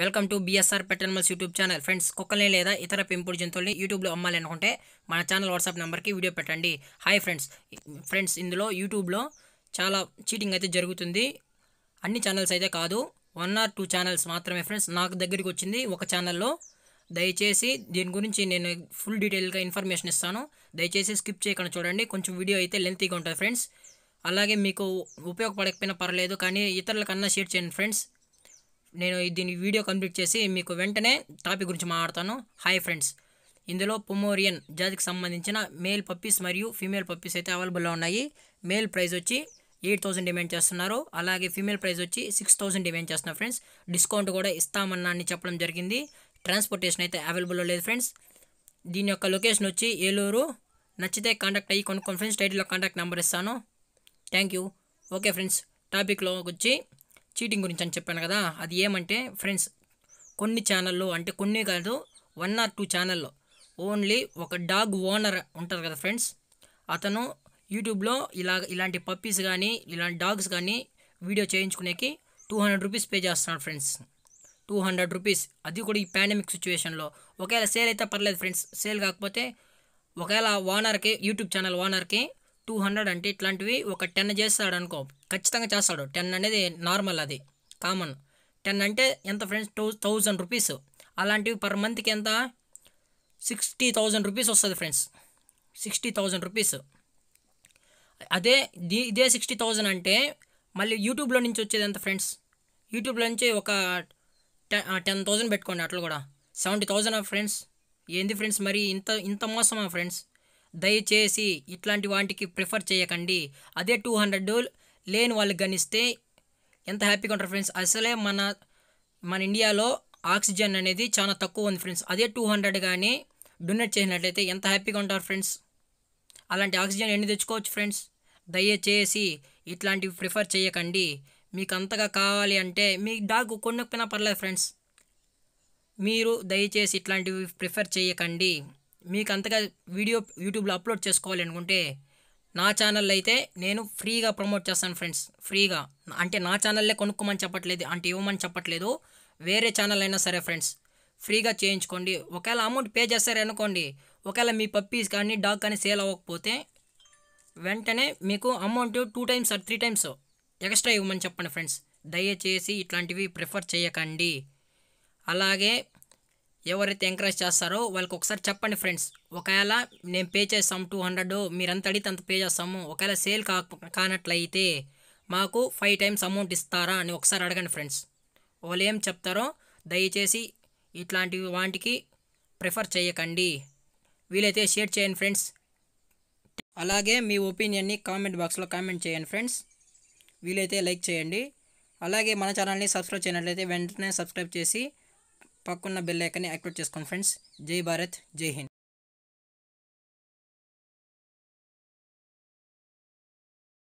welcome to BSR pet animals YouTube channel friends కుక్కలే లేదా ఇతర పెంపుడు జంతువుల్ని యూట్యూబ్లో అమ్మాలి అనుకుంటే మన ఛానల్ వాట్సాప్ నెంబర్కి వీడియో పెట్టండి హాయ్ ఫ్రెండ్స్ ఫ్రెండ్స్ ఇందులో యూట్యూబ్లో చాలా చీటింగ్ అయితే జరుగుతుంది అన్ని ఛానల్స్ అయితే కాదు వన్ ఆర్ టూ ఛానల్స్ మాత్రమే ఫ్రెండ్స్ నాకు దగ్గరికి వచ్చింది ఒక ఛానల్లో దయచేసి దీని గురించి నేను ఫుల్ డీటెయిల్గా ఇన్ఫర్మేషన్ ఇస్తాను దయచేసి స్కిప్ చేయకుండా చూడండి కొంచెం వీడియో అయితే లెంతీగా ఉంటుంది ఫ్రెండ్స్ అలాగే మీకు ఉపయోగపడకపోయినా పర్లేదు కానీ ఇతరులకన్నా షేర్ చేయండి ఫ్రెండ్స్ నేను దీని వీడియో కంప్లీట్ చేసి మీకు వెంటనే టాపిక్ గురించి మాట్లాడతాను హాయ్ ఫ్రెండ్స్ ఇందులో పొమోరియన్ జాతికి సంబంధించిన మేల్ పప్పీస్ మరియు ఫీమేల్ పప్పీస్ అయితే అవైలబుల్లో ఉన్నాయి మేల్ ప్రైస్ వచ్చి ఎయిట్ థౌసండ్ డిమాండ్ చేస్తున్నారు అలాగే ఫీమేల్ ప్రైస్ వచ్చి సిక్స్ థౌసండ్ డిమాండ్ చేస్తున్నారు ఫ్రెండ్స్ డిస్కౌంట్ కూడా ఇస్తామన్నా అని చెప్పడం జరిగింది ట్రాన్స్పోర్టేషన్ అయితే అవైలబుల్లో లేదు ఫ్రెండ్స్ దీని యొక్క లొకేషన్ వచ్చి ఏలూరు నచ్చితే కాంటాక్ట్ అయ్యి కొనుక్కోండి ఫ్రెండ్స్ టైటిల్లో కాంటాక్ట్ నెంబర్ ఇస్తాను థ్యాంక్ యూ ఓకే ఫ్రెండ్స్ టాపిక్లో వచ్చి చీటింగ్ గురించి అని చెప్పాను కదా అది ఏమంటే ఫ్రెండ్స్ కొన్ని ఛానల్లో అంటే కొన్ని కాదు వన్ ఆర్ టూ ఛానల్లో ఓన్లీ ఒక డాగ్ ఓనర్ ఉంటుంది కదా ఫ్రెండ్స్ అతను యూట్యూబ్లో ఇలా ఇలాంటి పప్పీస్ కానీ ఇలాంటి డాగ్స్ కానీ వీడియో చేయించుకునేకి టూ హండ్రెడ్ రూపీస్ పే చేస్తున్నాడు ఫ్రెండ్స్ టూ హండ్రెడ్ రూపీస్ అది కూడా ఈ పాండమిక్ సిచ్యువేషన్లో ఒకవేళ సేల్ అయితే పర్లేదు ఫ్రెండ్స్ సేల్ కాకపోతే ఒకవేళ ఓనర్కి యూట్యూబ్ ఛానల్ ఓనర్కి టూ హండ్రెడ్ అంటే ఇట్లాంటివి ఒక టెన్ చేస్తాడు అనుకో ఖచ్చితంగా చేస్తాడు టెన్ అనేది నార్మల్ అది కామన్ టెన్ అంటే ఎంత ఫ్రెండ్స్ టూ థౌజండ్ రూపీస్ అలాంటివి పర్ మంత్కి ఎంత సిక్స్టీ థౌజండ్ రూపీస్ వస్తుంది ఫ్రెండ్స్ సిక్స్టీ థౌజండ్ రూపీస్ అదే ఇదే సిక్స్టీ థౌజండ్ అంటే మళ్ళీ యూట్యూబ్లో నుంచి వచ్చేది ఎంత ఫ్రెండ్స్ యూట్యూబ్లో నుంచి ఒక టెన్ టెన్ థౌజండ్ పెట్టుకోండి అట్లా కూడా సెవెంటీ థౌజండ్ ఆ ఫ్రెండ్స్ ఏంది ఫ్రెండ్స్ మరి ఇంత ఇంత మోసమా ఫ్రెండ్స్ దయచేసి ఇట్లాంటి వాటికి ప్రిఫర్ చేయకండి అదే టూ హండ్రెడ్ లేని వాళ్ళకి గణిస్తే ఎంత హ్యాపీగా ఉంటారు ఫ్రెండ్స్ అసలే మన మన ఇండియాలో ఆక్సిజన్ అనేది చాలా తక్కువ ఉంది ఫ్రెండ్స్ అదే టూ హండ్రెడ్ కానీ డొనేట్ చేసినట్లయితే ఎంత హ్యాపీగా ఉంటారు ఫ్రెండ్స్ అలాంటి ఆక్సిజన్ ఎన్ని తెచ్చుకోవచ్చు ఫ్రెండ్స్ దయచేసి ఇట్లాంటివి ప్రిఫర్ చేయకండి మీకు అంతగా కావాలి అంటే మీ డాగ్ కొనకపోయినా పర్లేదు ఫ్రెండ్స్ మీరు దయచేసి ఇట్లాంటివి ప్రిఫర్ చేయకండి మీకు అంతగా వీడియో యూట్యూబ్లో అప్లోడ్ చేసుకోవాలి అనుకుంటే నా ఛానల్ అయితే నేను ఫ్రీగా ప్రమోట్ చేస్తాను ఫ్రెండ్స్ ఫ్రీగా అంటే నా ఛానల్లే కొనుక్కోమని చెప్పట్లేదు అంటే ఇవ్వమని చెప్పట్లేదు వేరే ఛానల్ అయినా సరే ఫ్రెండ్స్ ఫ్రీగా చేయించుకోండి ఒకవేళ అమౌంట్ పే చేస్తారనుకోండి ఒకవేళ మీ పప్పీస్ కానీ డాగ్ కానీ సేల్ అవ్వకపోతే వెంటనే మీకు amount two times or three times extra ఇవ్వమని చెప్పండి ఫ్రెండ్స్ దయచేసి ఇట్లాంటివి ప్రిఫర్ చేయకండి అలాగే ఎవరైతే ఎంకరేజ్ చేస్తారో వాళ్ళకి ఒకసారి చెప్పండి ఫ్రెండ్స్ ఒకవేళ నేను పే చేస్తాం టూ హండ్రెడ్ మీరంత అడిగితే అంత పే చేస్తాము ఒకవేళ సేల్ కా కానట్లయితే మాకు ఫైవ్ టైమ్స్ అమౌంట్ ఇస్తారా అని ఒకసారి అడగండి ఫ్రెండ్స్ వాళ్ళు ఏం చెప్తారో దయచేసి ఇట్లాంటి వాటికి ప్రిఫర్ చేయకండి వీలైతే షేర్ చేయండి ఫ్రెండ్స్ అలాగే మీ ఒపీనియన్ని కామెంట్ బాక్స్లో కామెంట్ చేయండి ఫ్రెండ్స్ వీలైతే లైక్ చేయండి అలాగే మన ఛానల్ని సబ్స్క్రైబ్ చేయనట్లయితే వెంటనే సబ్స్క్రైబ్ చేసి पक्न बेल्लैका ऐक्टिव फ्रेंड्स जय भारत जय हिंद